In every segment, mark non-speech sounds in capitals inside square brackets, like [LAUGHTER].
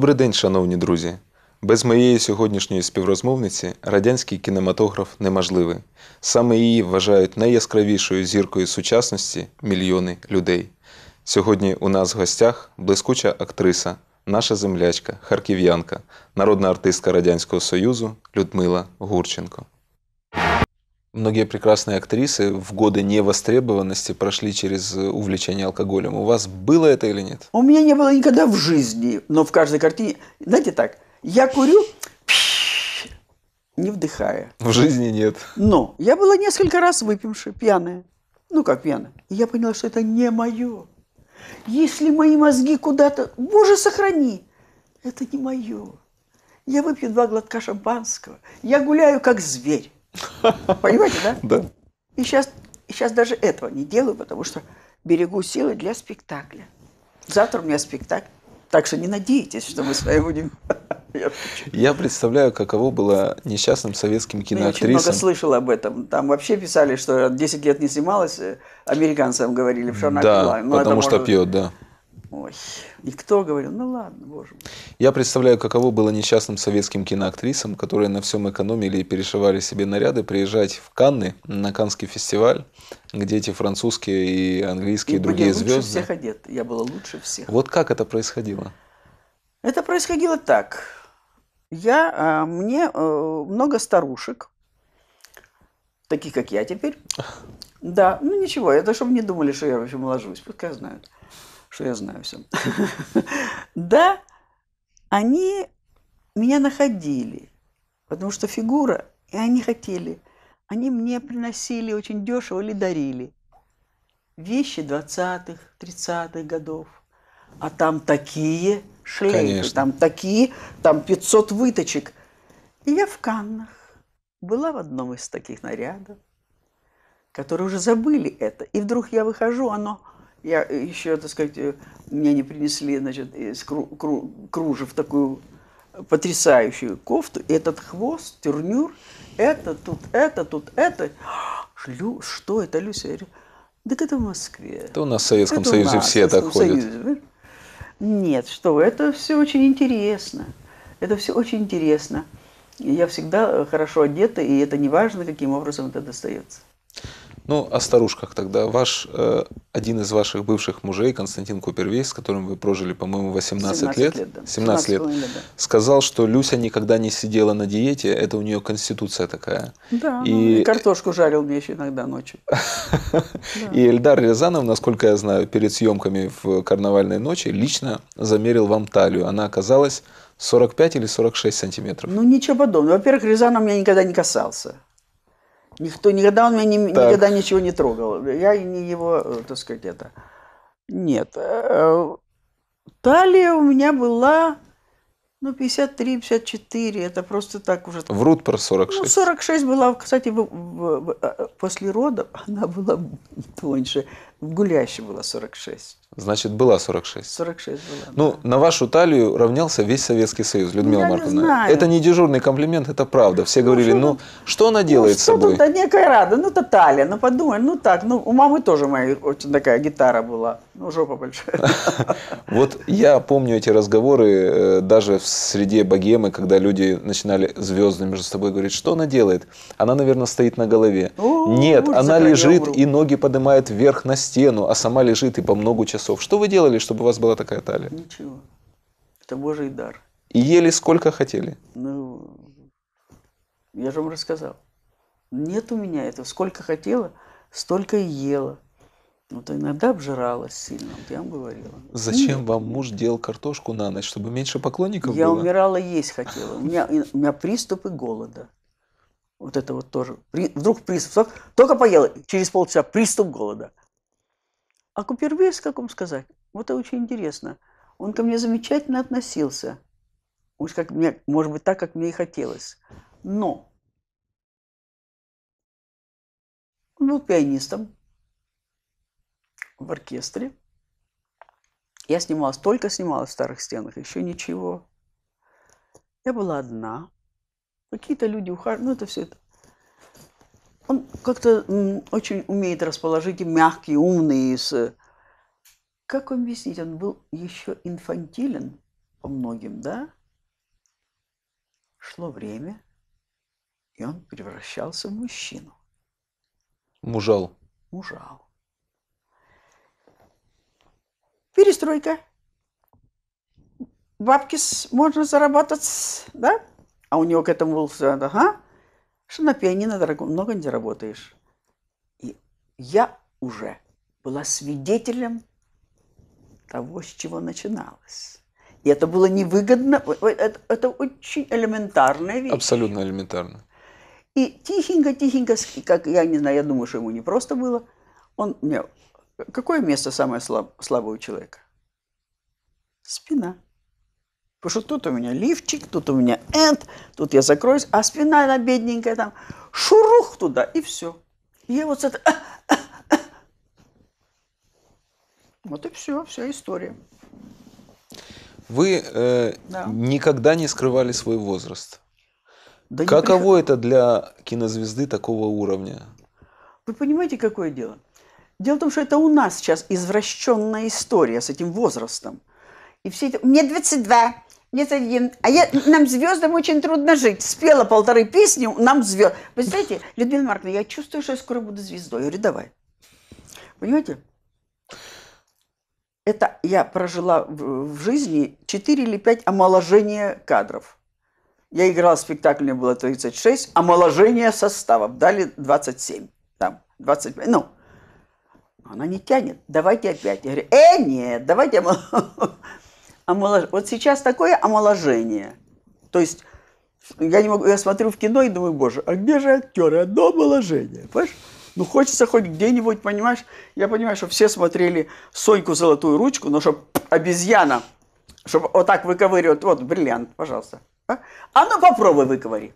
Добрий день, шановні друзі! Без моєї сьогоднішньої співрозмовниці радянський кінематограф неможливий. Саме її вважають найяскравішою зіркою сучасності мільйони людей. Сьогодні у нас в гостях блискуча актриса, наша землячка, харків'янка, народна артистка Радянського Союзу Людмила Гурченко. Многие прекрасные актрисы в годы невостребованности прошли через э, увлечение алкоголем. У вас было это или нет? У меня не было никогда в жизни, но в каждой картине... Знаете так, я курю, не вдыхая. В жизни нет. Но я была несколько раз выпившая, пьяная. Ну, как пьяная. И я поняла, что это не мое. Если мои мозги куда-то... Боже, сохрани! Это не мое. Я выпью два глотка шампанского. Я гуляю, как зверь. Понимаете, да? Да. И сейчас, сейчас даже этого не делаю, потому что берегу силы для спектакля. Завтра у меня спектакль. Так что не надейтесь, что мы с вами будем... [LAUGHS] Я представляю, каково было несчастным советским киноактрисам. Ну, я очень много слышал об этом. Там вообще писали, что 10 лет не снималась, американцам говорили, что она да, пила. Ну, потому что пьет, да. Ой, и кто говорил, ну ладно, боже мой. Я представляю, каково было несчастным советским киноактрисам, которые на всем экономили и перешивали себе наряды, приезжать в Канны на каннский фестиваль, где эти французские и английские и другие были звезды. лучше всех одет, я была лучше всех. Вот как это происходило? Это происходило так. Я, а, мне э, много старушек, таких как я теперь, [LAUGHS] да, ну ничего, это чтобы не думали, что я вообще моложусь, пускай знают что я знаю все. [LAUGHS] Да, они меня находили, потому что фигура, и они хотели. Они мне приносили очень дешево или дарили вещи 20-х, 30-х годов. А там такие шлейфы, Конечно. там такие, там 500 выточек. И я в Каннах была в одном из таких нарядов, которые уже забыли это. И вдруг я выхожу, оно я э, еще, так сказать, э, мне не принесли, значит, из кру, кру, кружев такую потрясающую кофту. Этот хвост, тюрнюр, это тут, это тут, это. Лю, что это, Люся? Я говорю, так это в Москве. Это у нас в Советском это Союзе нас, все так ходят. Союзе. Нет, что вы, это все очень интересно. Это все очень интересно. Я всегда хорошо одета, и это не важно, каким образом это достается. Ну, о старушках тогда. Ваш, э, один из ваших бывших мужей, Константин Купервей, с которым вы прожили, по-моему, 18 лет, лет да. 17, 17 лет, лет да. сказал, что Люся никогда не сидела на диете, это у нее конституция такая. Да, и, ну, и картошку жарил мне еще иногда ночью. [LAUGHS] И Эльдар Рязанов, насколько я знаю, перед съемками в «Карнавальной ночи» лично замерил вам талию. Она оказалась 45 или 46 сантиметров. Ну, ничего подобного. Во-первых, Рязанов меня никогда не касался. Никто, никогда он меня не, никогда ничего не трогал. Я не его, э, так сказать, это... Нет. Э, талия у меня была, ну, 53-54. Это просто так уже... В Рутпер 46. Ну, 46 была, кстати, э, после родов она была [LAUGHS] тоньше. В гуляще была 46. Значит, была 46. 46 была. Ну, да. на вашу талию равнялся весь Советский Союз, Людмила ну, Я Марковна. Не знаю. Это не дежурный комплимент, это правда. Все ну, говорили, ну, ну что она делает ну, с собой? Что тут некая рада, ну это талия, ну подумай, ну так, ну у мамы тоже моя очень такая гитара была, ну жопа большая. [LAUGHS] Вот я помню эти разговоры э, даже в среде богемы, когда люди начинали звезды между собой говорить, что она делает? Она, наверное, стоит на голове. Нет, она лежит и ноги поднимает вверх на стену стену, а сама лежит и по много часов. Что вы делали, чтобы у вас была такая талия? Ничего. Это Божий дар. И ели сколько хотели? Ну, я же вам рассказал. Нет у меня этого. Сколько хотела, столько и ела. Вот иногда обжиралась сильно, вот я вам говорила. Зачем вам муж делал картошку на ночь, чтобы меньше поклонников я было? Я умирала, есть хотела. У меня, у меня приступы голода. Вот это вот тоже. При, вдруг приступ. Только поела, через полчаса приступ голода. А Купервейс, как вам сказать, вот это очень интересно. Он ко мне замечательно относился. Уж как мне, может быть, так, как мне и хотелось. Но он был пианистом в оркестре. Я снималась, только снималась в «Старых стенах», еще ничего. Я была одна. Какие-то люди ухаживали, ну это все это он как-то очень умеет расположить, мягкий, умный. С... Э, как объяснить? Он был еще инфантилен по многим, да? Шло время, и он превращался в мужчину. Мужал. Мужал. Перестройка. Бабки можно заработать, да? А у него к этому был все, ага что на пианино, дорого, много не заработаешь. И я уже была свидетелем того, с чего начиналось. И это было невыгодно, это, это очень элементарная вещь. Абсолютно элементарно. И тихенько-тихенько, как я не знаю, я думаю, что ему не просто было, он мне... Какое место самое слаб, слабое у человека? Спина. Потому что тут у меня лифчик, тут у меня энд, тут я закроюсь, а спина она бедненькая там. Шурух туда, и все. И я вот с этой... Вот и все, вся история. Вы э, да. никогда не скрывали свой возраст. Да Каково это для кинозвезды такого уровня? Вы понимаете, какое дело? Дело в том, что это у нас сейчас извращенная история с этим возрастом. И все это... Мне 22, нет, один. А я, нам звездам очень трудно жить. Спела полторы песни, нам звезд. Вы знаете, Людмила Марковна, я чувствую, что я скоро буду звездой. Я говорю, давай. Понимаете? Это я прожила в, жизни 4 или 5 омоложения кадров. Я играла в спектакль, мне было 36, омоложение составов. Дали 27, там, 25, ну. Она не тянет. Давайте опять. Я говорю, э, нет, давайте омоложение омолож... вот сейчас такое омоложение. То есть я не могу, я смотрю в кино и думаю, боже, а где же актеры? Одно омоложение, понимаешь? Ну, хочется хоть где-нибудь, понимаешь? Я понимаю, что все смотрели Соньку золотую ручку, но чтобы обезьяна, чтобы вот так выковыривать, вот бриллиант, пожалуйста. А, а ну попробуй выковыри.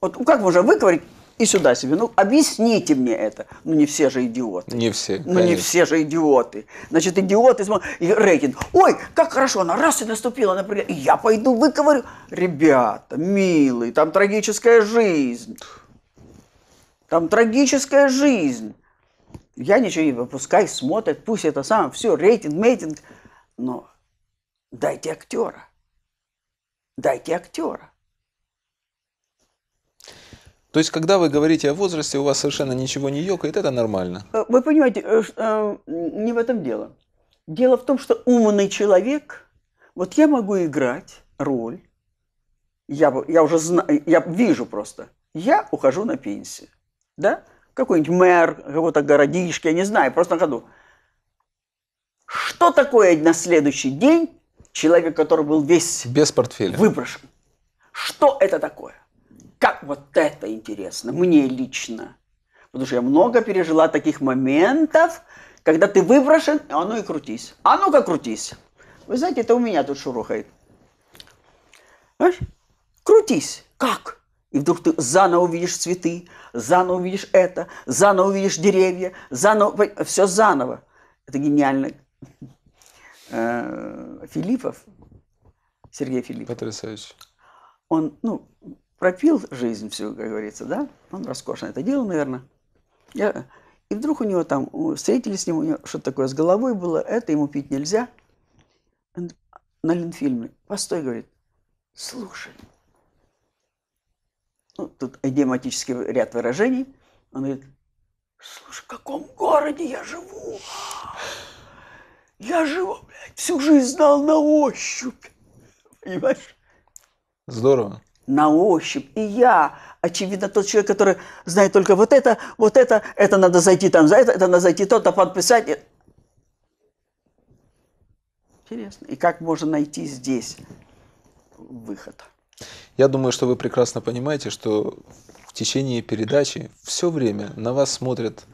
Вот ну, как можно выковырить и сюда себе. Ну, объясните мне это. Ну, не все же идиоты. Не все. Ну, конечно. не все же идиоты. Значит, идиоты, и рейтинг. Ой, как хорошо, она раз и наступила, например, и я пойду выковырю. Ребята, милые, там трагическая жизнь. Там трагическая жизнь. Я ничего не выпускай, смотрят, пусть это сам, все, рейтинг, мейтинг. Но дайте актера. Дайте актера. То есть, когда вы говорите о возрасте, у вас совершенно ничего не ёкает, это нормально. Э, вы понимаете, э, э, не в этом дело. Дело в том, что умный человек, вот я могу играть роль, я, я уже знаю, я вижу просто, я ухожу на пенсию, да? Какой-нибудь мэр какого-то городишки, я не знаю, просто на ходу. Что такое на следующий день человек, который был весь... Без портфеля. Выброшен. Что это такое? Как вот это интересно, мне лично. Потому что я много пережила таких моментов, когда ты выброшен, а ну и крутись. А ну-ка крутись. Вы знаете, это у меня тут шурухает. Знаешь? Крутись. Как? И вдруг ты заново увидишь цветы, заново увидишь это, заново увидишь деревья, заново... Все заново. Это гениально. Э, Филиппов, Сергей Филиппов. Потрясающе. Он, ну, пропил жизнь всю, как говорится, да? Он роскошно это делал, наверное. Я... И вдруг у него там, встретились с ним, у него что-то такое с головой было, это ему пить нельзя. На Ленфильме. Постой, говорит, слушай. Ну, тут идиоматический ряд выражений. Он говорит, слушай, в каком городе я живу? Я живу, блядь, всю жизнь знал на ощупь. Понимаешь? Здорово на ощупь. И я, очевидно, тот человек, который знает только вот это, вот это, это надо зайти там за это, это надо зайти то-то, подписать. Интересно. И как можно найти здесь выход? Я думаю, что вы прекрасно понимаете, что в течение передачи все время на вас смотрят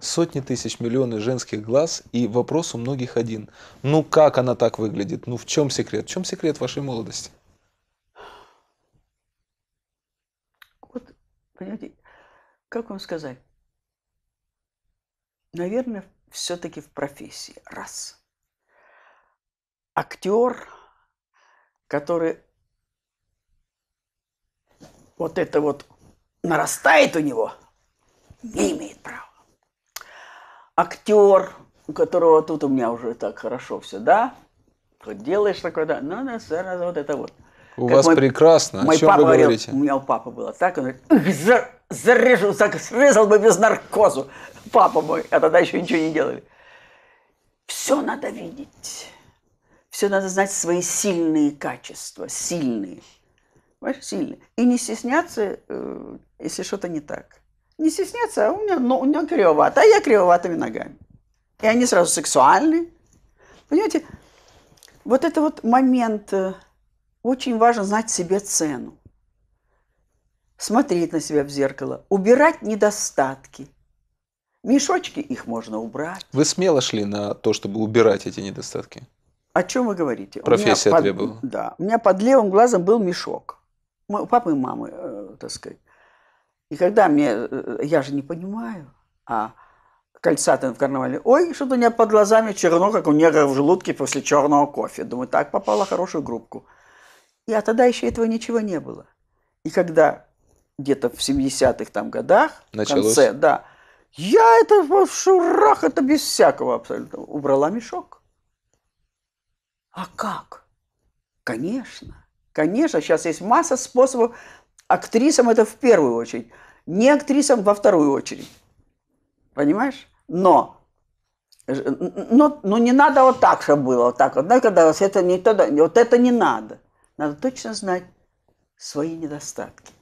сотни тысяч, миллионы женских глаз, и вопрос у многих один. Ну как она так выглядит? Ну в чем секрет? В чем секрет вашей молодости? Понимаете, как вам сказать? Наверное, все-таки в профессии. Раз. Актер, который вот это вот нарастает у него, не имеет права. Актер, у которого тут у меня уже так хорошо все, да? Вот делаешь такое, да, ну, да, вот это вот. У вас мой, прекрасно. Мой О чем папа вы говорил, говорите? У меня у папы было так, он говорит, зар, зарежу, так, срезал бы без наркозу. Папа мой, а тогда еще ничего не делали. Все надо видеть. Все надо знать свои сильные качества, сильные. Понимаешь, сильные. И не стесняться, э, если что-то не так. Не стесняться, а у меня, ну, у меня кривовато, а я кривоватыми ногами. И они сразу сексуальны. Понимаете, вот это вот момент э, очень важно знать себе цену. Смотреть на себя в зеркало, убирать недостатки. Мешочки их можно убрать. Вы смело шли на то, чтобы убирать эти недостатки? О чем вы говорите? Профессия под, была. Да. У меня под левым глазом был мешок. У папы и мамы, э, так сказать. И когда мне... Э, я же не понимаю. А кольца-то в карнавале. Ой, что-то у меня под глазами черно, как у негра в желудке после черного кофе. Думаю, так попала хорошую группку. И, а тогда еще этого ничего не было. И когда где-то в 70-х там годах, Началось. в конце, да, я это в шурах, это без всякого абсолютно, убрала мешок. А как? Конечно, конечно, сейчас есть масса способов. Актрисам это в первую очередь, не актрисам во вторую очередь. Понимаешь? Но но, но не надо вот так, чтобы было вот так. Вот, да, когда это не то, вот это не надо. Надо точно знать свои недостатки.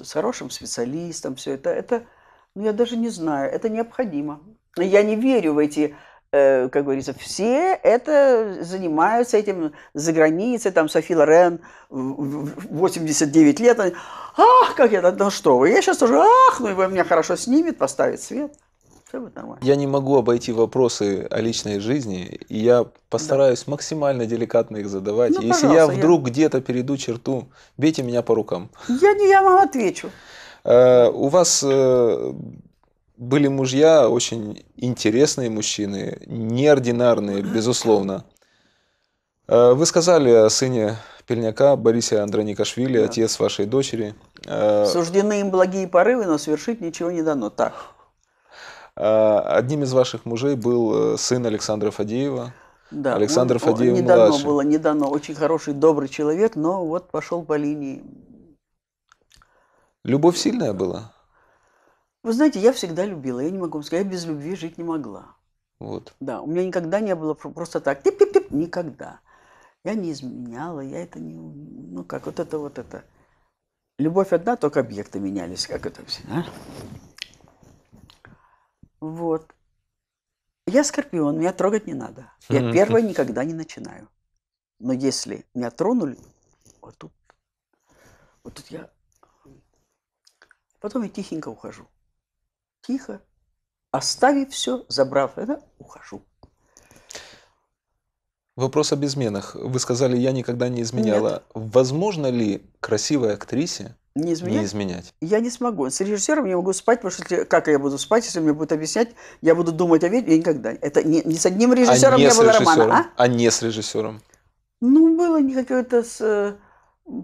С хорошим специалистом все это, это, ну я даже не знаю, это необходимо. Я не верю в эти э, как говорится, все это занимаются этим за границей, там Софи Лорен, 89 лет, ах, как я, ну что вы, я сейчас уже ах, ну и меня хорошо снимет, поставит свет все будет нормально. Я не могу обойти вопросы о личной жизни, и я постараюсь да. максимально деликатно их задавать. Ну, Если я вдруг я... где-то перейду черту, бейте меня по рукам. Я не я вам отвечу. Э, у вас э, были мужья, очень интересные мужчины, неординарные, безусловно. Э, вы сказали о сыне Пельняка, Борисе Андроникашвили, да. отец вашей дочери. Суждены им благие порывы, но совершить ничего не дано. Так. А, одним из ваших мужей был э, сын Александра Фадеева. Да, Александр он, Фадеев он, не младший. дано было, не дано. Очень хороший, добрый человек, но вот пошел по линии. Любовь сильная была? Вы знаете, я всегда любила. Я не могу вам сказать, я без любви жить не могла. Вот. Да, у меня никогда не было просто так. Тип-тип-тип, никогда. Я не изменяла, я это не... Ну как, вот это, вот это. Любовь одна, только объекты менялись. Как это все, а? Вот. Я скорпион, меня трогать не надо. Я первая никогда не начинаю. Но если меня тронули, вот тут, вот тут я... Потом я тихенько ухожу. Тихо, оставив все, забрав это, ухожу. Вопрос об изменах. Вы сказали, я никогда не изменяла. Нет. Возможно ли красивой актрисе не изменять? Не изменять. Я не смогу. С режиссером я могу спать, потому что как я буду спать, если мне будут объяснять, я буду думать о ведьме никогда. Это не, не с одним а режиссером а не, не было режиссером, романа, а? А не с режиссером. Ну, было не какое-то с... Э,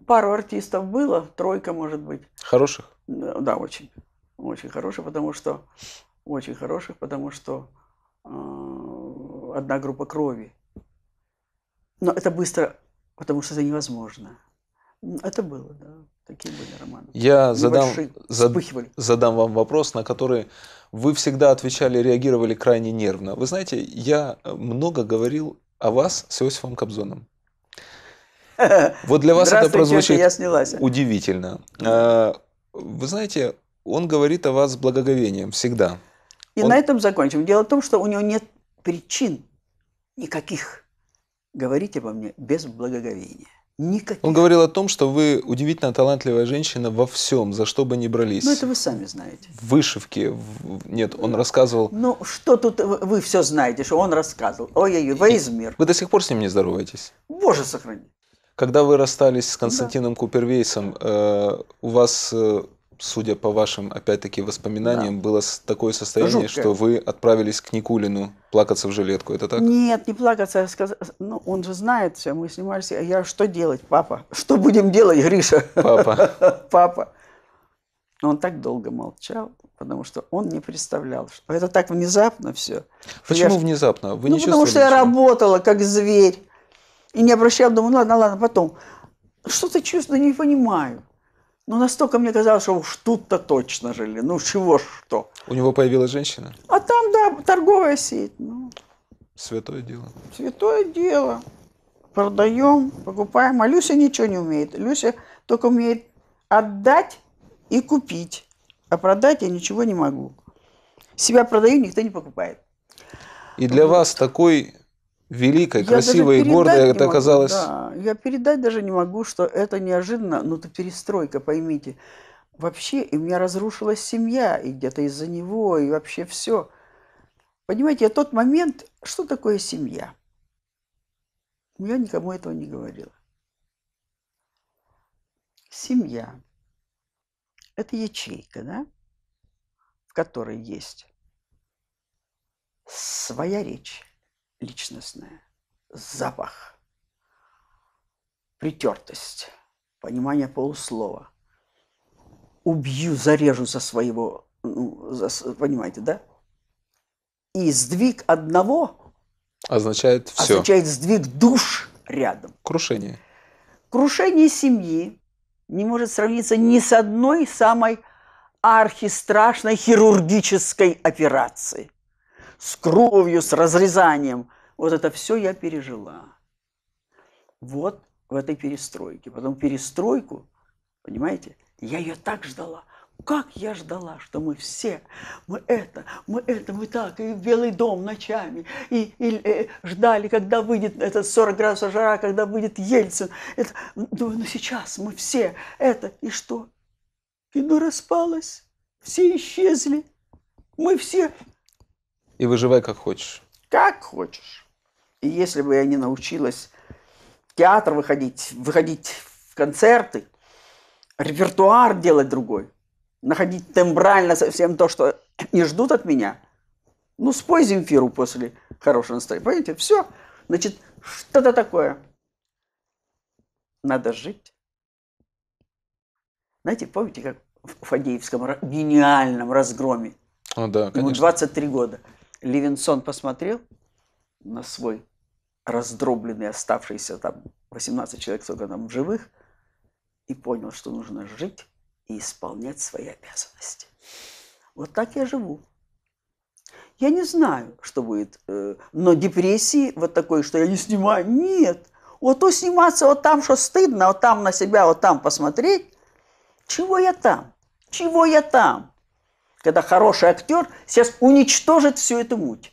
пару артистов было, тройка, может быть. Хороших? Да, очень. Очень хороших, потому что... Очень хороших, потому что э, одна группа крови. Но это быстро, потому что это невозможно. Это было, да. Такие были романы. Я задам, зад, задам вам вопрос, на который вы всегда отвечали, реагировали крайне нервно. Вы знаете, я э, много говорил о вас с Иосифом Кобзоном. [LAUGHS] Вот для вас это прозвучит я снялась. удивительно. Э, вы знаете, он говорит о вас с благоговением всегда. И он... на этом закончим. Дело в том, что у него нет причин никаких говорить обо мне без благоговения. Никаких. Он говорил о том, что вы удивительно талантливая женщина во всем, за что бы ни брались. Ну, это вы сами знаете. Вышивки, Нет, он рассказывал... Ну, что тут вы все знаете, что он рассказывал? Ой-ой-ой, весь мир. Вы до сих пор с ним не здороваетесь? Боже, сохрани. Когда вы расстались с Константином да. Купервейсом, э, у вас э, судя по вашим, опять-таки, воспоминаниям, да. было такое состояние, Жуткое. что вы отправились к Никулину плакаться в жилетку, это так? Нет, не плакаться, я а сказала, ну, он же знает все, мы снимались, а я, что делать, папа? Что будем делать, Гриша? Папа. [LAUGHS] Папа. Но он так долго молчал, потому что он не представлял, что это так внезапно все. Почему я... внезапно? Вы ну, не потому что я работала как зверь и не обращал, думаю, «Ну ладно, ладно, потом. Что-то чувствую, не понимаю. Ну, настолько мне казалось, что уж тут-то точно жили. Ну, чего что. У него появилась женщина? А там, да, торговая сеть. Ну. Святое дело. Святое дело. Продаем, покупаем. А Люся ничего не умеет. Люся только умеет отдать и купить. А продать я ничего не могу. Себя продаю, никто не покупает. И для вот. вас такой великой, я красивой и гордой это могу, оказалось. Да, я передать даже не могу, что это неожиданно, но ну, это перестройка, поймите. Вообще, и у меня разрушилась семья, и где-то из-за него, и вообще все. Понимаете, я тот момент, что такое семья? Я никому этого не говорила. Семья – это ячейка, да, в которой есть своя речь, личностное, запах, притертость, понимание полуслова. Убью, зарежу за своего, ну, за, понимаете, да? И сдвиг одного означает все. Означает сдвиг душ рядом. Крушение. Крушение семьи не может сравниться ни с одной самой архистрашной хирургической операцией с кровью, с разрезанием. Вот это все я пережила. Вот в этой перестройке. Потом перестройку, понимаете, я ее так ждала. Как я ждала, что мы все, мы это, мы это, мы так, и в Белый дом ночами, и, и э, ждали, когда выйдет этот 40 градусов жара, когда выйдет Ельцин. Это, ну, думаю, ну сейчас мы все это, и что? Кино распалось, все исчезли, мы все и выживай как хочешь. Как хочешь. И если бы я не научилась в театр выходить, выходить в концерты, репертуар делать другой, находить тембрально совсем то, что не ждут от меня, ну, спой Земфиру после хорошего настроения. Понимаете, все. Значит, что-то такое. Надо жить. Знаете, помните, как в Фадеевском гениальном разгроме? О, да, конечно. Ему 23 года. Левинсон посмотрел на свой раздробленный, оставшийся там 18 человек, сколько там живых, и понял, что нужно жить и исполнять свои обязанности. Вот так я живу. Я не знаю, что будет, э, но депрессии вот такой, что я не снимаю, нет. Вот то сниматься, вот там, что стыдно, вот там на себя, вот там посмотреть. Чего я там? Чего я там? когда хороший актер сейчас уничтожит всю эту муть.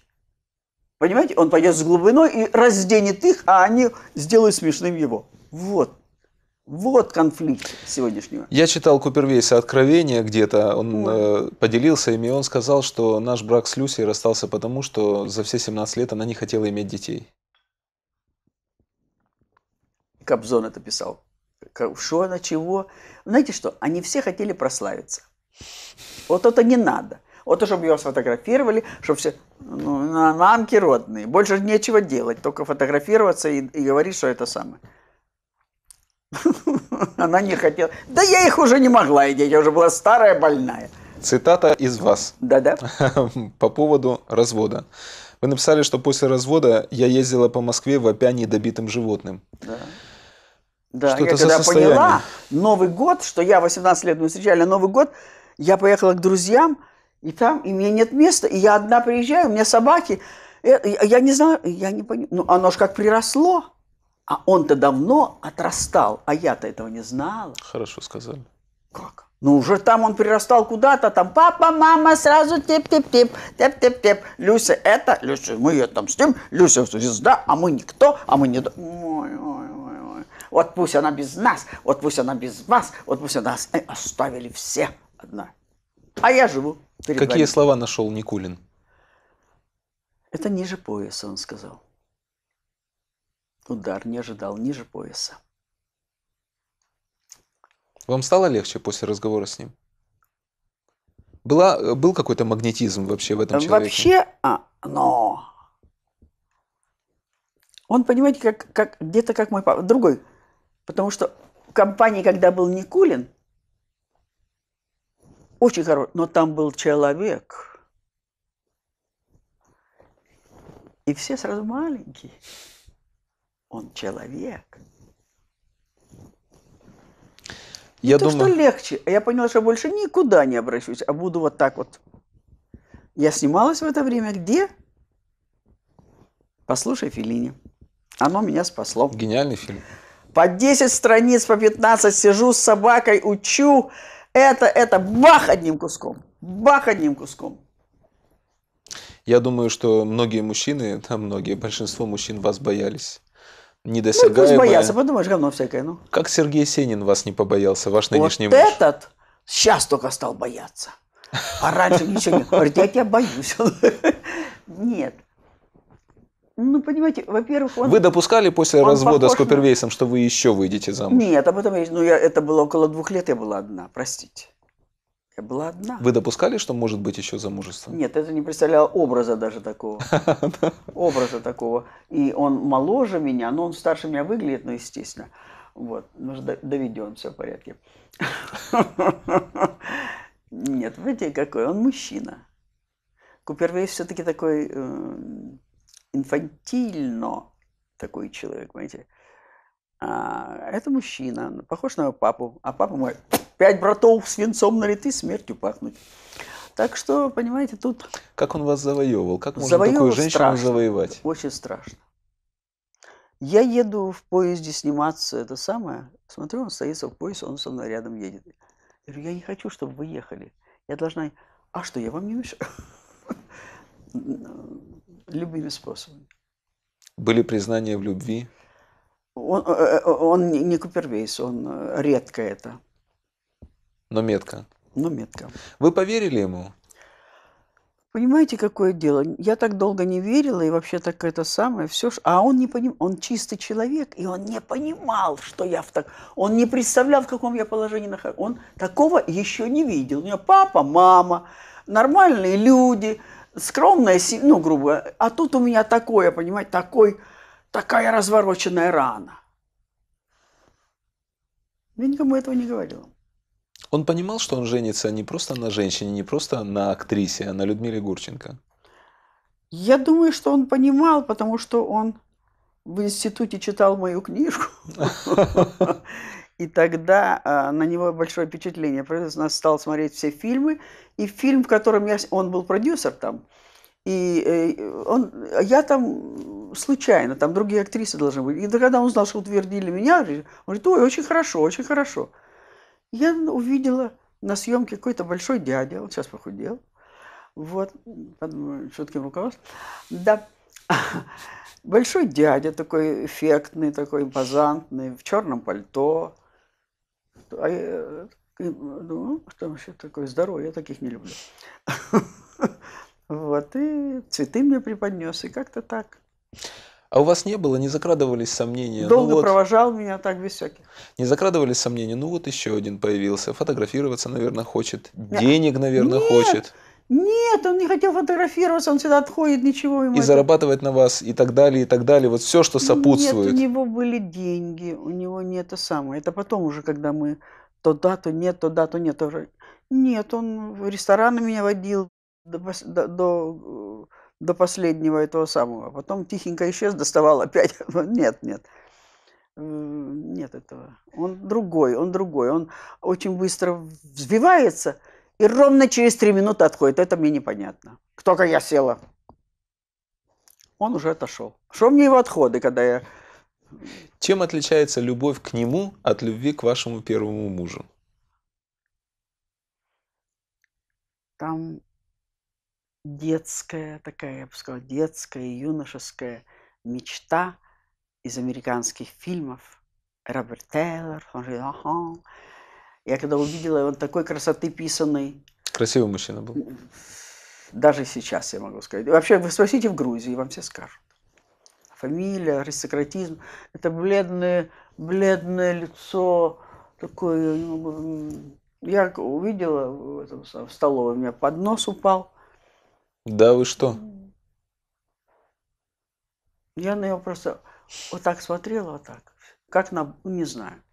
Понимаете, он пойдет с глубиной и разденет их, а они сделают смешным его. Вот. Вот конфликт сегодняшнего. Я читал Купервейса «Откровение» где-то, он э, поделился ими, и он сказал, что наш брак с Люсей расстался потому, что за все 17 лет она не хотела иметь детей. Кобзон это писал. Что она, чего? Знаете что, они все хотели прославиться. Вот это не надо. Вот, чтобы ее сфотографировали, чтобы все... Ну, на, мамки родные. Больше нечего делать, только фотографироваться и, и говорить, что это самое. [LAUGHS] Она не хотела. Да я их уже не могла идти, я уже была старая, больная. Цитата из вас. Да-да. [LAUGHS] По поводу развода. Вы написали, что после развода я ездила по Москве вопя добитым животным. Да. Да, что я когда состояние? поняла Новый год, что я 18 лет мы встречали Новый год, я поехала к друзьям, и там, и мне нет места, и я одна приезжаю, у меня собаки. Э, я не знаю, я не понимаю. Ну, оно же как приросло. А он-то давно отрастал, а я-то этого не знала. Хорошо сказали. Как? Ну, уже там он прирастал куда-то, там папа, мама, сразу тип-тип-тип, тип-тип-тип. Люся это, Люся, мы ее там с ним, Люся звезда, а мы никто, а мы не... Ой, ой, ой, ой. Вот пусть она без нас, вот пусть она без вас, вот пусть нас э, оставили все одна. А я живу перед Какие вами. слова нашел Никулин? Это ниже пояса, он сказал. Удар не ожидал ниже пояса. Вам стало легче после разговора с ним? Была, был какой-то магнетизм вообще в этом человеке? Вообще, а, но... Он, понимаете, как, как, где-то как мой папа, другой. Потому что в компании, когда был Никулин, очень хороший. Но там был человек. И все сразу маленькие. Он человек. Я не думаю... то, что легче. Я поняла, что больше никуда не обращусь, а буду вот так вот. Я снималась в это время где? Послушай Филини. Оно меня спасло. Гениальный фильм. По 10 страниц, по 15 сижу с собакой, учу это, это, бах одним куском, бах одним куском. Я думаю, что многие мужчины, там многие, большинство мужчин вас боялись недосягаемое. Ну, пусть боятся, подумаешь, говно всякое. Ну. Как Сергей Сенин вас не побоялся, ваш нынешний муж? вот этот сейчас только стал бояться. А раньше ничего не... Говорит, я тебя боюсь. [LAUGHS] Нет. Ну, понимаете, во-первых, он... Вы допускали после развода с Купервейсом, что вы еще выйдете замуж? Нет, а об этом я... Ну, я... это было около двух лет, я была одна, простите. Я была одна. Вы допускали, что может быть еще замужество? Нет, это не представляло образа даже такого. [LAUGHS] Образа такого. И он моложе меня, но он старше меня выглядит, ну, естественно. Вот, мы же доведем, все в порядке. [LAUGHS] Нет, видите, какой он мужчина. Купервейс все-таки такой э, инфантильно такой человек, понимаете. А, это мужчина, похож на его папу, а папа мой, пять братов свинцом налиты, смертью пахнуть. Так что, понимаете, тут... Как он вас завоевывал? Как можно завоевывал такую женщину страшно, завоевать? Очень страшно. Я еду в поезде сниматься, это самое. Смотрю, он стоит в поезде, он со мной рядом едет. Я говорю, я не хочу, чтобы вы ехали. Я должна... А что, я вам не мешаю? [LAUGHS] любыми способами. Были признания в любви? Он, э, э, э, он не Купервейс, он редко это. Но метко. Но метко. Вы поверили ему? Понимаете, какое дело? Я так долго не верила, и вообще так это самое, все. ж, А он не поним... он чистый человек, и он не понимал, что я в так... Он не представлял, в каком я положении нахожусь. Он такого еще не видел. У него папа, мама, нормальные люди – скромная, ну, грубо, а тут у меня такое, понимаете, такой, такая развороченная рана. Я никому этого не говорила. Он понимал, что он женится не просто на женщине, не просто на актрисе, а на Людмиле Гурченко? Я думаю, что он понимал, потому что он в институте читал мою книжку. [LAUGHS] И тогда э, на него большое впечатление произвело. Нас стал смотреть все фильмы. И фильм, в котором я... Он был продюсер там. И э, он, я там случайно, там другие актрисы должны были. И когда он узнал, что утвердили меня, он говорит, ой, очень хорошо, очень хорошо. Я увидела на съемке какой-то большой дядя, он сейчас похудел, вот, под шутким руководством, да, [LAUGHS] большой дядя такой эффектный, такой импозантный, в черном пальто, а я, ну, там еще такое здоровье, я таких не люблю. Вот, и цветы мне преподнес, и как-то так. А у вас не было, не закрадывались сомнения? Ну Долго ну вот, провожал меня так без Не закрадывались сомнения? Ну вот еще один появился. Фотографироваться, наверное, хочет. А, Денег, наверное, Нет. хочет. Нет, он не хотел фотографироваться, он всегда отходит, ничего ему. И это... зарабатывать на вас, и так далее, и так далее. Вот все, что сопутствует. Нет, у него были деньги, у него не это самое. Это потом уже, когда мы то да, то нет, то да, то нет. Уже... Нет, он в рестораны меня водил до, до, до, до последнего этого самого. Потом тихенько исчез, доставал опять. [LAUGHS] нет, нет. Э, нет этого. Он другой, он другой. Он очень быстро взбивается – и ровно через три минуты отходит. Это мне непонятно. Кто-то я села. Он уже отошел. Что мне его отходы, когда я... Чем отличается любовь к нему от любви к вашему первому мужу? Там детская такая, я бы сказала, детская, юношеская мечта из американских фильмов. Роберт Тейлор, он же, ага, я когда увидела, его такой красоты писанный. Красивый мужчина был. Даже сейчас я могу сказать. Вообще, вы спросите в Грузии, вам все скажут. Фамилия, аристократизм. Это бледное, бледное лицо, такое... Э, я увидела в, этом, в столовой, у меня поднос упал. Да вы что? Я на него просто вот так смотрела, вот так. Как на... Ну, не знаю.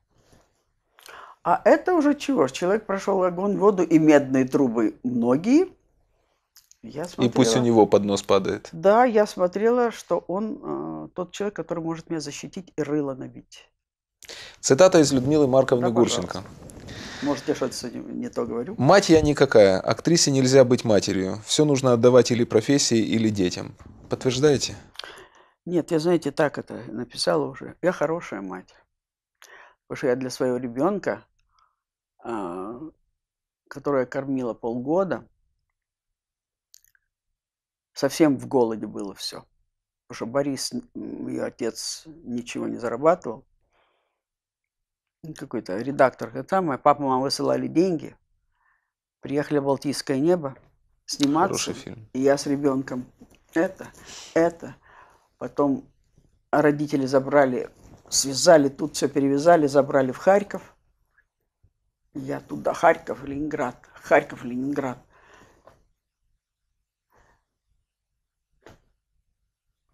А это уже чего человек прошел огонь, воду и медные трубы. Многие. Я смотрела, и пусть у него под нос падает. Да, я смотрела, что он э, тот человек, который может меня защитить и рыло набить. Цитата из Людмилы Марковны да, Гурченко. Может, я что-то не то говорю? Мать я никакая. Актрисе нельзя быть матерью. Все нужно отдавать или профессии, или детям. Подтверждаете? Нет, я, знаете, так это написала уже. Я хорошая мать. Потому что я для своего ребенка а, которая кормила полгода, совсем в голоде было все. Потому что Борис, ее отец, ничего не зарабатывал. Ну, какой-то редактор. Там моя папа, мама высылали деньги. Приехали в Балтийское небо сниматься. Хороший фильм. И я с ребенком это, это. Потом родители забрали, связали, тут все перевязали, забрали в Харьков. Я туда, Харьков, Ленинград. Харьков, Ленинград.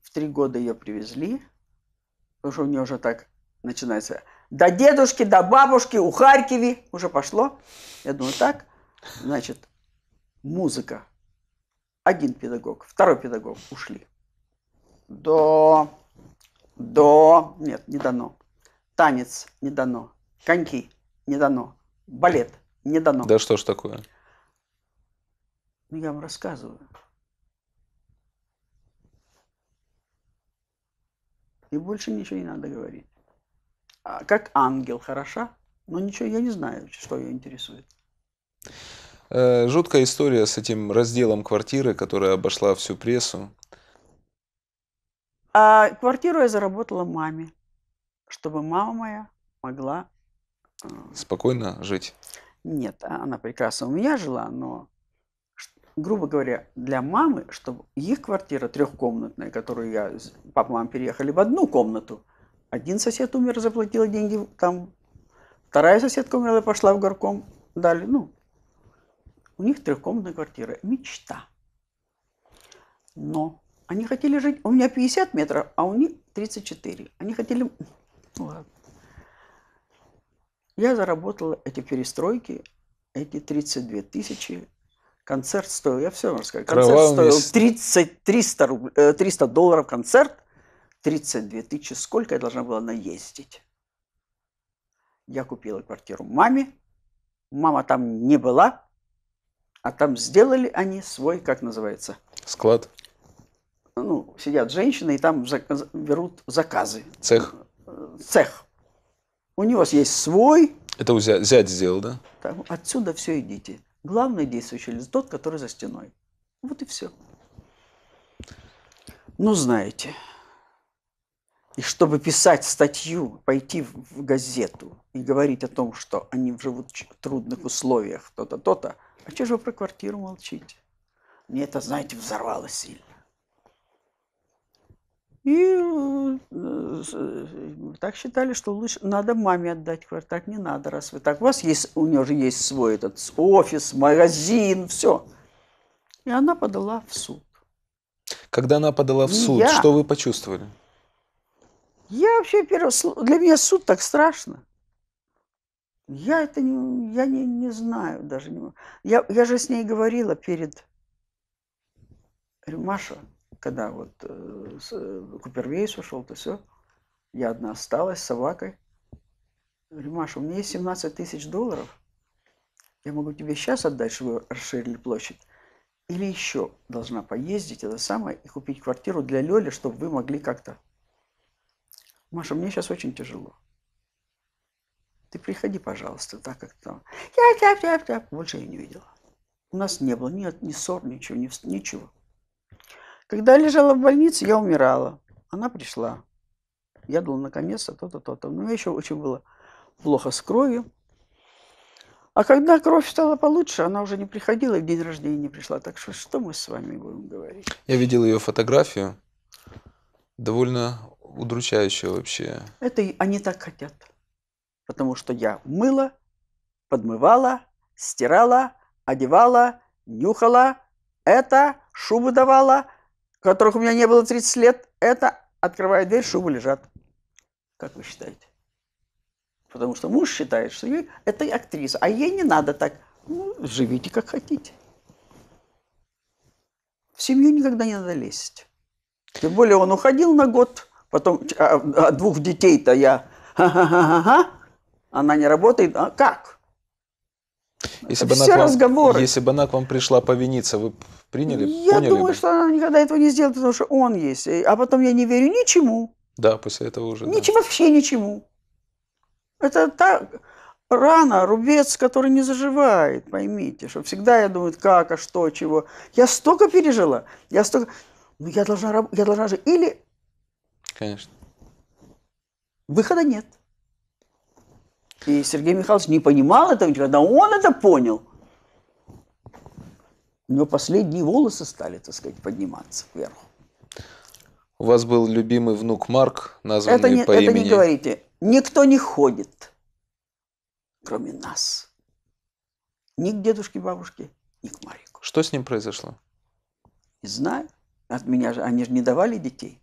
В три года ее привезли, потому что у нее уже так начинается. До дедушки, до бабушки, у Харькови уже пошло. Я думаю, так, значит, музыка. Один педагог, второй педагог ушли. До, до, нет, не дано. Танец не дано. Коньки не дано балет. Не дано. Да что ж такое? Ну, я вам рассказываю. И больше ничего не надо говорить. А как ангел хороша, но ничего я не знаю, что ее интересует. Э, жуткая история с этим разделом квартиры, которая обошла всю прессу. А квартиру я заработала маме, чтобы мама моя могла спокойно жить? Нет, она прекрасно у меня жила, но, грубо говоря, для мамы, чтобы их квартира трехкомнатная, которую я, папа, мам переехали в одну комнату, один сосед умер, заплатил деньги там, вторая соседка умерла, пошла в горком, дали, ну, у них трехкомнатная квартира. Мечта. Но они хотели жить... У меня 50 метров, а у них 34. Они хотели... Ну ладно. Я заработала эти перестройки, эти 32 тысячи. Концерт стоил, я все вам расскажу, концерт Кровавый стоил 30, 300, руб, 300 э, долларов концерт, 32 тысячи, сколько я должна была наездить. Я купила квартиру маме, мама там не была, а там сделали они свой, как называется? Склад. Ну, сидят женщины, и там берут заказы. Цех. Цех. У него есть свой. Это у зять, сделал, да? Там, отсюда все идите. Главный действующий лиц тот, который за стеной. Вот и все. Ну, знаете, и чтобы писать статью, пойти в газету и говорить о том, что они живут в трудных условиях, то-то, то-то, а че же вы про квартиру молчите? Мне это, знаете, взорвало сильно. И э, э, так считали, что лучше надо маме отдать квартиру. Так не надо, раз вы так. У вас есть, у нее же есть свой этот офис, магазин, все. И она подала в суд. Когда она подала в суд, я, что вы почувствовали? Я вообще первый, для меня суд так страшно. Я это не, я не, не знаю даже. Я, я же с ней говорила перед... Говорю, Маша, когда вот э, э, Купервейс ушел, то все, я одна осталась с собакой. Говорю, Маша, у меня есть 17 тысяч долларов. Я могу тебе сейчас отдать, чтобы расширили площадь. Или еще должна поездить это самое и купить квартиру для Лёли, чтобы вы могли как-то... Маша, мне сейчас очень тяжело. Ты приходи, пожалуйста, так как там. Я, я, я, я. Больше я не видела. У нас не было ни, ни ссор, ничего, ни, ничего. Когда я лежала в больнице, я умирала. Она пришла. Я думал, наконец-то, то-то, то-то. Но у еще очень было плохо с кровью. А когда кровь стала получше, она уже не приходила, в день рождения не пришла. Так что что мы с вами будем говорить? Я видел ее фотографию. Довольно удручающая вообще. Это они так хотят. Потому что я мыла, подмывала, стирала, одевала, нюхала, это, шубу давала – которых у меня не было 30 лет, это, открывая дверь, шубы лежат. Как вы считаете? Потому что муж считает, что ей это актриса, а ей не надо так. Ну, живите как хотите. В семью никогда не надо лезть. Тем более он уходил на год, потом а, а двух детей-то я, [LAUGHS] ха-ха-ха-ха, она не работает, а как? Если бы, все она вам, разговоры. если бы она к вам пришла повиниться, вы приняли? Я поняли думаю, бы? что она никогда этого не сделает, потому что он есть. А потом я не верю ничему. Да, после этого уже. Ничего, да. вообще ничему. Это та рана, рубец, который не заживает, поймите, что всегда я думаю, как, а что, чего. Я столько пережила, я столько... Ну, я должна, я должна жить. Или... Конечно. Выхода нет. И Сергей Михайлович не понимал этого, когда он это понял, у него последние волосы стали, так сказать, подниматься кверху. У вас был любимый внук Марк, названный это не, по имени... Это не говорите. Никто не ходит, кроме нас. Ни к дедушке, бабушке, ни к Марику. Что с ним произошло? Не знаю. От меня же, они же не давали детей.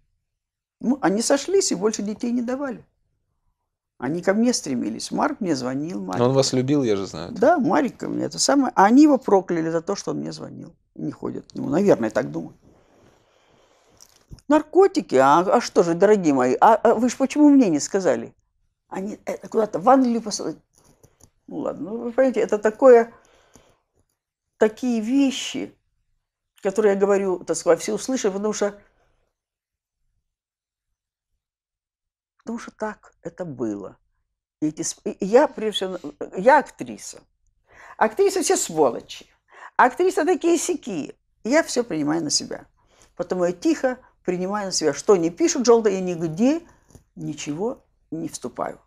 Ну, они сошлись и больше детей не давали. Они ко мне стремились. Марк мне звонил. Марик. он вас любил, я же знаю. Да, Марик ко мне. Это самое. А они его прокляли за то, что он мне звонил. Не ходят к нему. Наверное, так думаю. Наркотики? А, а что же, дорогие мои, а, а вы же почему мне не сказали? Они это куда-то в Англию посылают. Ну ладно, ну, вы понимаете, это такое, такие вещи, которые я говорю, так сказать, все услышали, потому что Потому что так это было. И эти, и я, прежде всего, э, э, я актриса. Актрисы все сволочи. Актрисы такие сики. Я все принимаю на себя. Потому я тихо принимаю на себя. Что не пишут желтые, я нигде ничего не вступаю.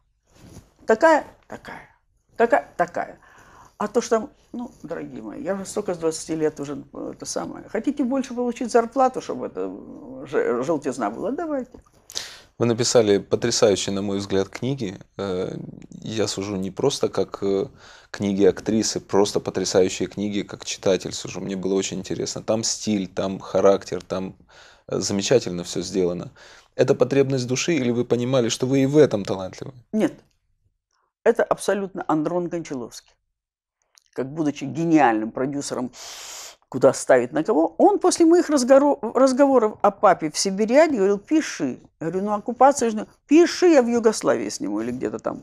Такая, такая, такая, такая. А то, что там, ну, дорогие мои, я уже столько с 20 лет уже э, это самое. Хотите больше получить зарплату, чтобы это желтизна была? Давайте. Вы написали потрясающие, на мой взгляд, книги. Э, я сужу не просто как э, книги актрисы, просто потрясающие книги как читатель сужу. Мне было очень интересно. Там стиль, там характер, там э, замечательно все сделано. Это потребность души или вы понимали, что вы и в этом талантливы? Нет. Это абсолютно Андрон Гончаловский. Как будучи гениальным продюсером куда ставить, на кого, он после моих разговор, разговоров о папе в Сибириаде говорил, пиши. Я говорю, ну оккупация же, пиши, я в Югославии сниму или где-то там.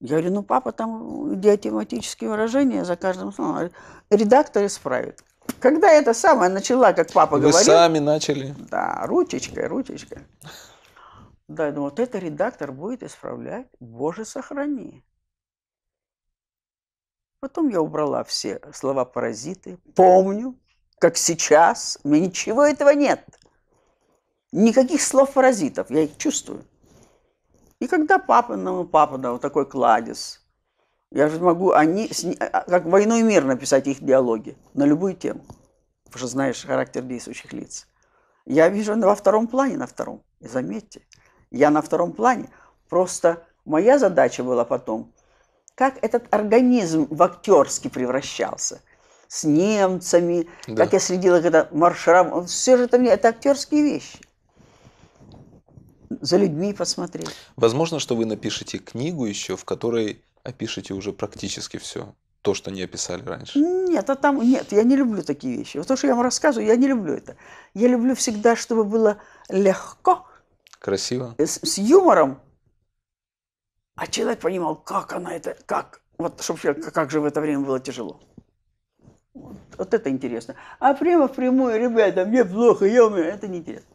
Я говорю, ну папа там идиотематические выражения за каждым словом. Редактор исправит. Когда это самое начала, как папа Вы говорил... Вы сами начали. Да, ручечкой, ручечкой. Да, я думаю, вот это редактор будет исправлять. Боже, сохрани. Потом я убрала все слова-паразиты. Помню, как сейчас, у меня ничего этого нет. Никаких слов-паразитов, я их чувствую. И когда папа, ну, папа, да, вот такой кладис, я же могу, они, а, как «Войну и мир» написать их диалоги на любую тему. Потому что знаешь характер действующих лиц. Я вижу во втором плане, на втором. И заметьте, я на втором плане. Просто моя задача была потом как этот организм в актерский превращался. С немцами, да. как я следила, когда маршрам, все же это, мне это актерские вещи за людьми посмотреть. Возможно, что вы напишете книгу еще, в которой опишете уже практически все, то, что не описали раньше. Нет, а там нет, я не люблю такие вещи. Вот то, что я вам рассказываю, я не люблю это. Я люблю всегда, чтобы было легко. Красиво. Э, с, с юмором а человек понимал, как она это, как, вот, чтобы человек, как же в это время было тяжело. Вот, вот это интересно. А прямо впрямую, ребята, мне плохо, я умею, это неинтересно.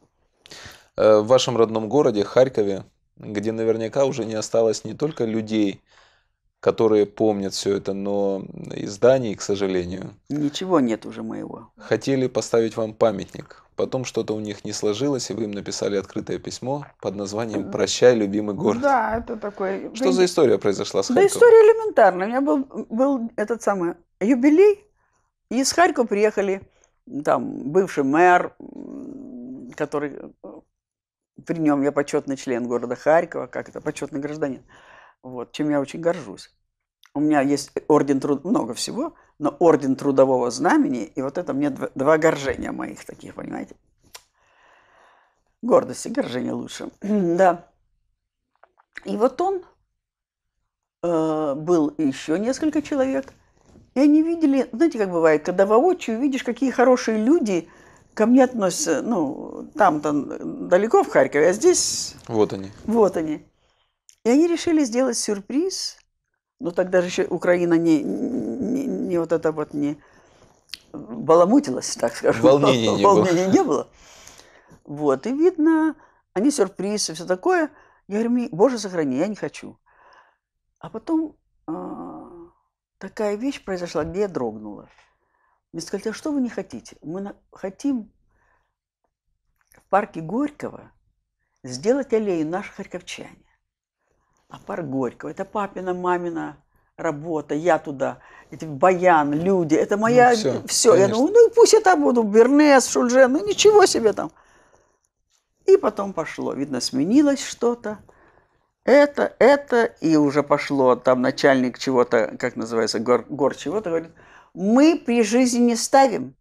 Э, в вашем родном городе, Харькове, где наверняка уже не осталось не только людей, которые помнят все это, но и зданий, к сожалению. Ничего нет уже моего. Хотели поставить вам памятник. Потом что-то у них не сложилось, и вы им написали открытое письмо под названием «Прощай, любимый город». Да, это такое... Что за история произошла с Харьковом? Да история элементарная. У меня был, был этот самый юбилей, и с Харькова приехали там бывший мэр, который э, при нем я почетный член города Харькова, как это, почетный гражданин. Вот, чем я очень горжусь. У меня есть орден труда, много всего – но орден трудового знамени, и вот это мне два, два горжения моих таких, понимаете? Гордость и горжение лучше. [CLEARS THROAT] да. И вот он, э, был еще несколько человек, и они видели, знаете, как бывает, когда воочию видишь, какие хорошие люди ко мне относятся, ну, там-то далеко в Харькове, а здесь... Вот они. Вот они. И они решили сделать сюрприз, но тогда же еще Украина не, не, не вот это вот не баламутилось, так скажем. Волнения не Волнения было. не было. Вот, и видно, они сюрпризы, все такое. Я говорю, боже, сохрани, я не хочу. А потом э, такая вещь произошла, где я дрогнула. Мне сказали, а что вы не хотите? Мы на... хотим в парке Горького сделать аллею наших харьковчане. А парк Горького – это папина, мамина, работа, я туда, эти баян, люди, это моя... Ну, все, все. я думаю, ну пусть я там буду, Бернес, Шульжен, ну ничего себе там. И потом пошло, видно, сменилось что-то. Это, это, и уже пошло, там начальник чего-то, как называется, гор, гор чего-то, говорит, мы при жизни не ставим.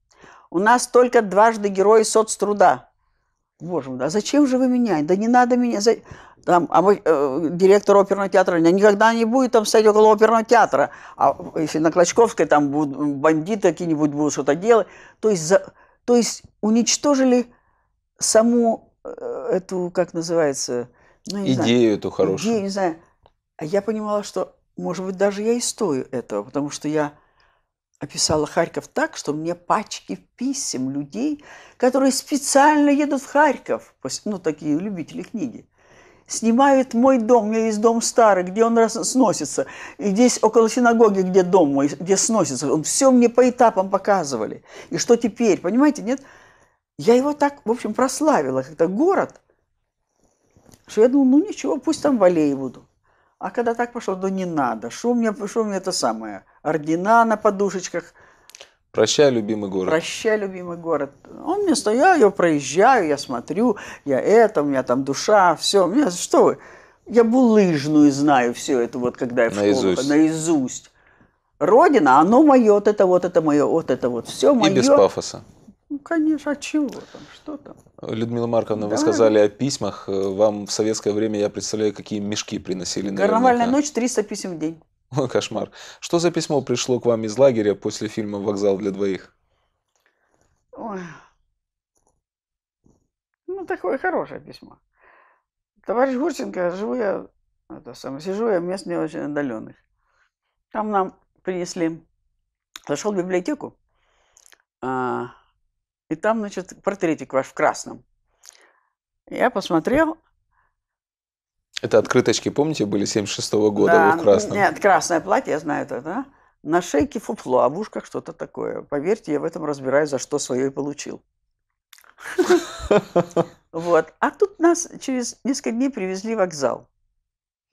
У нас только дважды герои соцтруда боже мой, да зачем же вы меня? Да не надо меня. За... Там, а мы, э, директор оперного театра никогда не будет там стоять около оперного театра. А если на Клочковской там будут бандиты какие-нибудь будут что-то делать. То есть, за, то есть уничтожили саму э, эту, как называется, ну, идею знаю, эту хорошую. Идею, не знаю. А я понимала, что, может быть, даже я и стою этого, потому что я описала Харьков так, что мне пачки писем людей, которые специально едут в Харьков, ну, такие любители книги, снимают мой дом, у меня есть дом старый, где он раз сносится, и здесь около синагоги, где дом мой, где сносится, он все мне по этапам показывали, и что теперь, понимаете, нет? Я его так, в общем, прославила, как-то город, что я думала, ну ничего, пусть там в аллее буду. А когда так пошло, то не надо. Шум мне, шум мне это самое. Ордена на подушечках. Прощай, любимый город. Прощай, любимый город. Он мне стоял, я проезжаю, я смотрю, я это, у меня там душа, все. У меня, что вы? Я булыжную знаю все это, вот когда я в наизусть. школу, наизусть. Родина, оно мое, вот это вот, это мое, вот это вот, все мое. И без пафоса. Ну, конечно, а чего там, что там? Людмила Марковна, да. вы сказали о письмах. Э, вам в советское время, я представляю, какие мешки приносили. Карнавальная ночь, 300 писем в день. О, кошмар. Что за письмо пришло к вам из лагеря после фильма «Вокзал для двоих»? Ой. Ну, такое хорошее письмо. Товарищ Гурченко, живу я, это самое, сижу я в мест не очень отдаленных. Там нам принесли, зашел в библиотеку, а, и там, значит, портретик ваш в красном. Я посмотрел. Это открыточки, помните, были 76-го года, да, в ну, красном. Нет, красное платье, я знаю это, да? На шейке фуфло, а в ушках что-то такое. Поверьте, я в этом разбираюсь, за что свое и получил. Вот. А тут нас через несколько дней привезли в вокзал.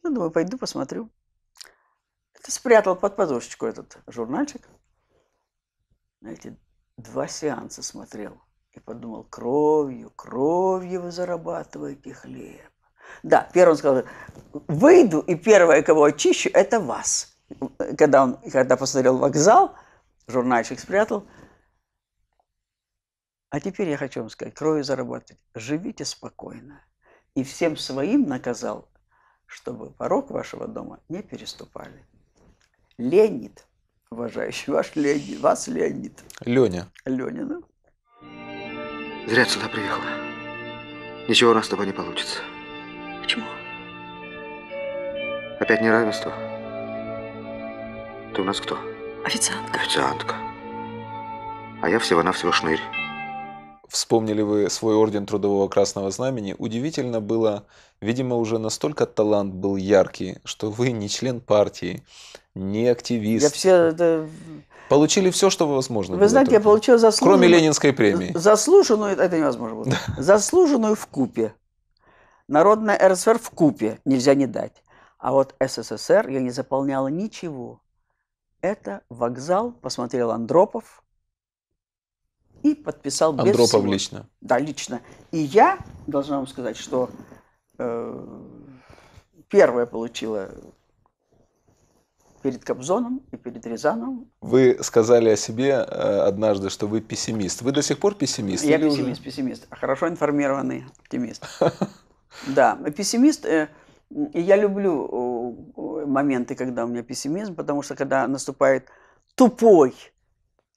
Ну, думаю, пойду посмотрю. Это спрятал под подушечку этот журнальчик. Знаете, два сеанса смотрел и подумал, кровью, кровью вы зарабатываете хлеб. Да, первым сказал, выйду, и первое, кого очищу, это вас. Когда он, когда посмотрел вокзал, журнальчик спрятал. А теперь я хочу вам сказать, кровью зарабатывать. Живите спокойно. И всем своим наказал, чтобы порог вашего дома не переступали. Ленит уважающий ваш Леонид, вас Леонид. Леня. Леня, да? Зря сюда приехала. Ничего у нас с тобой не получится. Почему? Опять неравенство. Ты у нас кто? Официантка. Официантка. А я всего-навсего шнырь вспомнили вы свой орден Трудового Красного Знамени, удивительно было, видимо, уже настолько талант был яркий, что вы не член партии, не активист. Я все Получили все, что возможно. Вы знаете, этого. я получил заслуженную... Кроме Ленинской премии. Заслуженную, это невозможно было. Да. [LAUGHS] Заслуженную в купе. Народная РСФР в купе нельзя не дать. А вот СССР я не заполняла ничего. Это вокзал, посмотрел Андропов, и подписал Андропов без всего. лично. Да, лично. И я должна вам сказать, что э, первая получила перед Кобзоном и перед Рязановым. Вы сказали о себе э, однажды, что вы пессимист. Вы до сих пор пессимист? Я пессимист, уже? пессимист. Хорошо информированный оптимист. [LAUGHS] Да, пессимист. Э, и я люблю э, моменты, когда у меня пессимизм, потому что когда наступает тупой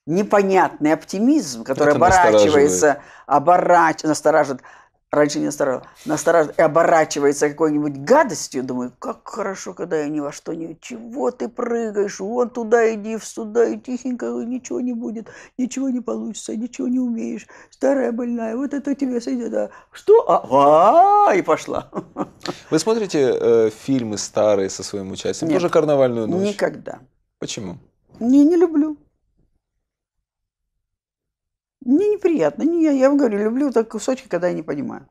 непонятный оптимизм, который оборачивается, оборач настораживает, раньше не настораживал, настораживает и оборачивается какой-нибудь гадостью, думаю, как хорошо, когда я ни во что не... Чего ты прыгаешь? Вон туда иди, сюда и тихенько, ничего не будет, ничего не получится, ничего не умеешь. Старая больная, вот это тебе сойдет. А что? А, а, -а, -а и пошла. Вы смотрите э, фильмы старые со своим участием? Нет, Тоже «Карнавальную ночь»? Никогда. Почему? Не, не люблю. Мне неприятно. Не я, я вам говорю, люблю так кусочки, когда я не понимаю.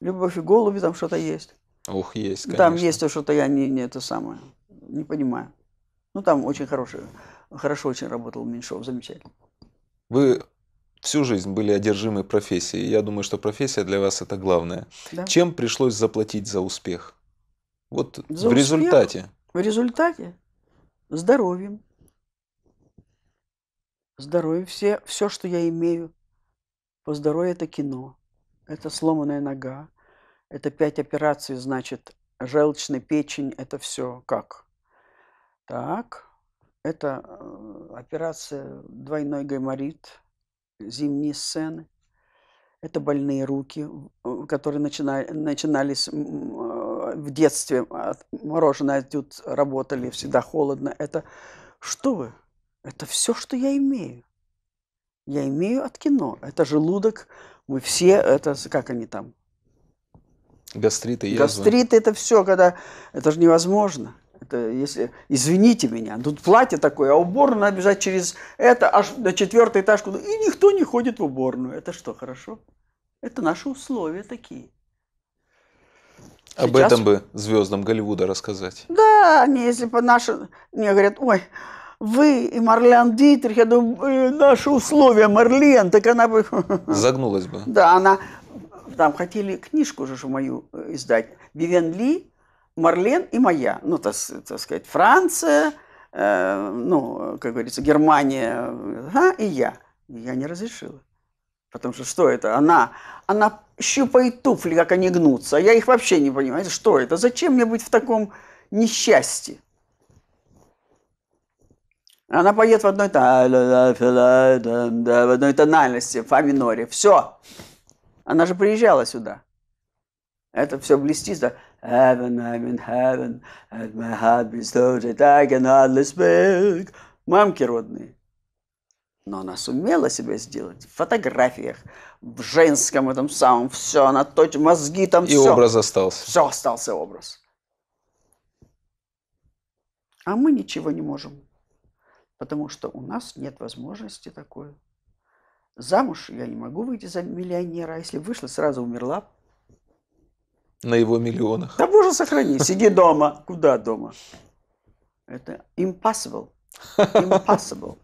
Любовь и голуби, там что-то есть. Ух, есть, конечно. Там есть то, что-то я не, не это самое, не понимаю. Ну, там очень хороший, хорошо очень работал Меньшов, замечательно. Вы всю жизнь были одержимы профессией. Я думаю, что профессия для вас это главное. Да. Чем пришлось заплатить за успех? Вот за в успех, результате. В результате здоровьем, Здоровье все, все, что я имею. По здоровью это кино, это сломанная нога, это пять операций, значит, желчный, печень, это все как? Так, это э, операция двойной гайморит, зимние сцены. Это больные руки, э, которые начинали, начинались э, в детстве, мороженое тут работали, всегда холодно. Это что вы? Это все, что я имею. Я имею от кино. Это желудок, мы все, это как они там? Гастриты, язвы. Гастриты это все, когда это же невозможно. Это если, извините меня, тут платье такое, а уборную надо бежать через это, аж на четвертый этаж, куда, и никто не ходит в уборную. Это что, хорошо? Это наши условия такие. Сейчас... Об этом бы звездам Голливуда рассказать. Да, они, если бы наши... Мне говорят, ой, вы и Марлен Дитрих, я думаю, «Э, наши условия, Марлен, так она бы... [LAUGHS] Загнулась бы. Да, она... Там хотели книжку же мою э, издать. Вивен Ли, Марлен и моя. Ну, так, так сказать, Франция, э, ну, как говорится, Германия э, а, и я. Я не разрешила. Потому что что это? Она, она щупает туфли, как они гнутся. А я их вообще не понимаю. Что это? Зачем мне быть в таком несчастье? Она поет в одной, в одной тональности, фа миноре. Все. Она же приезжала сюда. Это все блестит. Да? Heaven, in heaven, and my heart beats so that I cannot speak. Мамки родные. Но она сумела себя сделать в фотографиях, в женском этом самом, все, она тот мозги там, И образ остался. Все, остался образ. А мы ничего не можем потому что у нас нет возможности такой. Замуж я не могу выйти за миллионера, а если вышла, сразу умерла. На его миллионах. Да боже, сохрани, сиди дома. Куда дома? Это impossible. Impossible.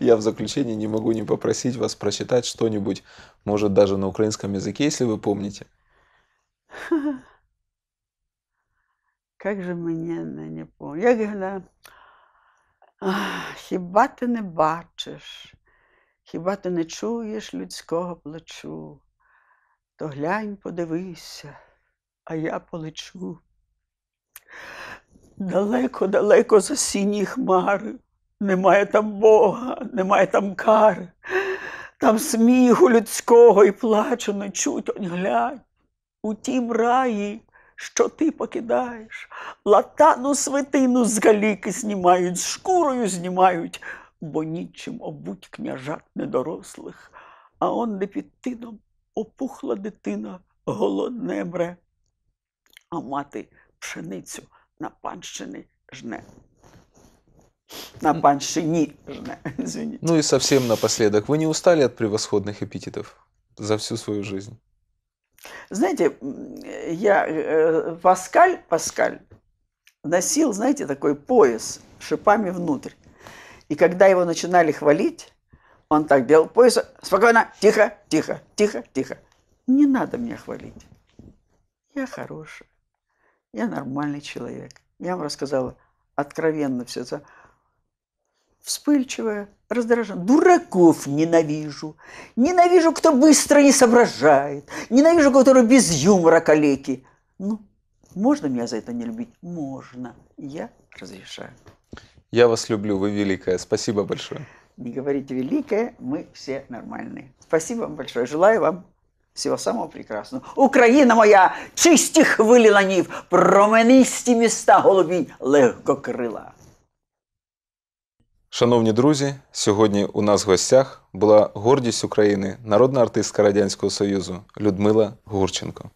Я в заключение не могу не попросить вас прочитать что-нибудь, может, даже на украинском языке, если вы помните. [LAUGHS] Как же мне не помню. Я говорю, Ах, хіба ти не бачиш, хіба ти не чуєш людського плачу, то глянь, подивися, а я полечу. Далеко-далеко за сіні хмари, немає там Бога, немає там кари, там сміху людського і плачу не чуть, он глянь, у тім раї що ти покидаєш, латану свитину з галіки знімають, з шкурою знімають, бо нічим обуть княжат недорослих, а он не під тином опухла дитина голодне бре, а мати пшеницю на панщини жне. На панщині жне, [LAUGHS] извините. Ну і совсем напоследок. Ви не устали від превосходних эпитетов за всю свою жизнь? Знаете, я, э, Паскаль, Паскаль носил, знаете, такой пояс шипами внутрь. И когда его начинали хвалить, он так делал пояс, спокойно, тихо, тихо, тихо, тихо. Не надо меня хвалить. Я хороший, я нормальный человек. Я вам рассказала откровенно все это вспыльчивая, раздраженная. Дураков ненавижу. Ненавижу, кто быстро не соображает. Ненавижу, который без юмора калеки. Ну, можно меня за это не любить? Можно. Я разрешаю. Я вас люблю, вы великая. Спасибо большое. Не говорите великая, мы все нормальные. Спасибо вам большое. Желаю вам всего самого прекрасного. Украина моя, чистих виліланів, места міста голубінь крыла. Шановні друзі, сьогодні у нас в гостях була гордість України, народна артистка Радянського Союзу Людмила Гурченко.